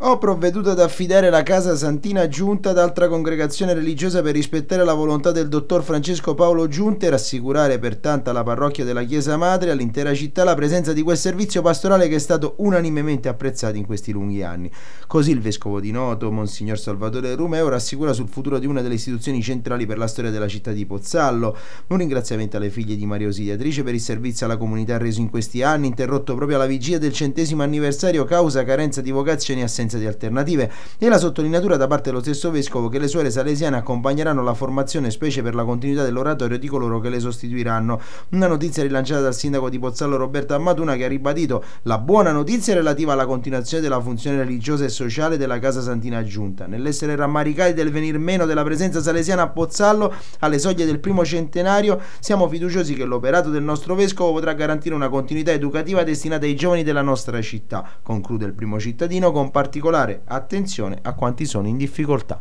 Ho provveduto ad affidare la casa Santina Giunta ad altra congregazione religiosa per rispettare la volontà del dottor Francesco Paolo Giunta e rassicurare pertanto alla parrocchia della Chiesa Madre e all'intera città la presenza di quel servizio pastorale che è stato unanimemente apprezzato in questi lunghi anni. Così il vescovo di Noto, Monsignor Salvatore Romeo, rassicura sul futuro di una delle istituzioni centrali per la storia della città di Pozzallo. Un ringraziamento alle figlie di Maria Osidiatrice per il servizio alla comunità reso in questi anni, interrotto proprio alla vigilia del centesimo anniversario causa carenza di vocazioni e assenza assenza di alternative e la sottolineatura da parte dello stesso Vescovo che le suore salesiane accompagneranno la formazione specie per la continuità dell'oratorio di coloro che le sostituiranno. Una notizia rilanciata dal sindaco di Pozzallo Roberto Ammatuna che ha ribadito la buona notizia relativa alla continuazione della funzione religiosa e sociale della Casa Santina Giunta. Nell'essere rammaricati del venir meno della presenza salesiana a Pozzallo alle soglie del primo centenario siamo fiduciosi che l'operato del nostro Vescovo potrà garantire una continuità educativa destinata ai giovani della nostra città, conclude il primo cittadino con partita particolare attenzione a quanti sono in difficoltà.